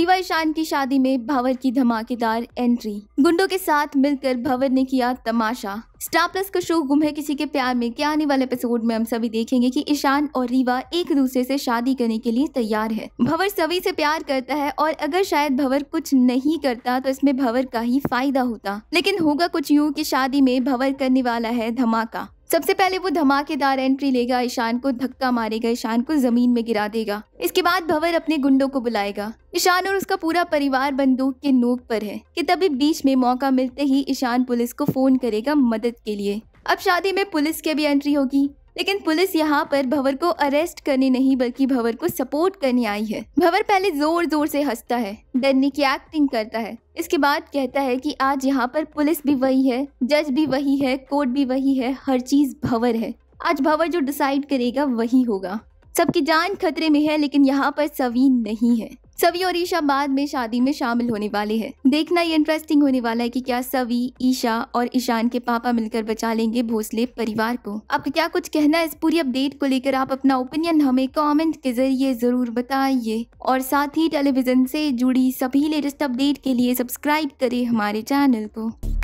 रीवा ईशान की शादी में भंवर की धमाकेदार एंट्री गुंडों के साथ मिलकर भंवर ने किया तमाशा स्टार प्लस का शो गुम है किसी के प्यार में क्या आने वाले एपिसोड में हम सभी देखेंगे कि ईशान और रीवा एक दूसरे से शादी करने के लिए तैयार है भंवर सभी से प्यार करता है और अगर शायद भंवर कुछ नहीं करता तो इसमें भंवर का ही फायदा होता लेकिन होगा कुछ यूं कि शादी में भंवर करने वाला है धमाका सबसे पहले वो धमाकेदार एंट्री लेगा ईशान को धक्का मारेगा ईशान को जमीन में गिरा देगा इसके बाद भंवर अपने गुंडों को बुलाएगा ईशान और उसका पूरा परिवार बंदूक के नोक पर है कि तभी बीच में मौका मिलते ही ईशान पुलिस को फोन करेगा मदद के लिए अब शादी में पुलिस के भी एंट्री होगी लेकिन पुलिस यहाँ पर भंवर को अरेस्ट करने नहीं बल्कि भंवर को सपोर्ट करने आई है भंवर पहले जोर जोर से हंसता है डरने की एक्टिंग करता है इसके बाद कहता है कि आज यहाँ पर पुलिस भी वही है जज भी वही है कोर्ट भी वही है हर चीज भंवर है आज भंवर जो डिसाइड करेगा वही होगा सबकी जान खतरे में है लेकिन यहाँ पर सवीन नहीं है सवी और ईशा बाद में शादी में शामिल होने वाले हैं देखना ये इंटरेस्टिंग होने वाला है कि क्या सवी ईशा और ईशान के पापा मिलकर बचा लेंगे भोसले परिवार को आपका क्या कुछ कहना है इस पूरी अपडेट को लेकर आप अपना ओपिनियन हमें कॉमेंट के जरिए जरूर बताइए और साथ ही टेलीविजन से जुड़ी सभी लेटेस्ट अपडेट के लिए सब्सक्राइब करें हमारे चैनल को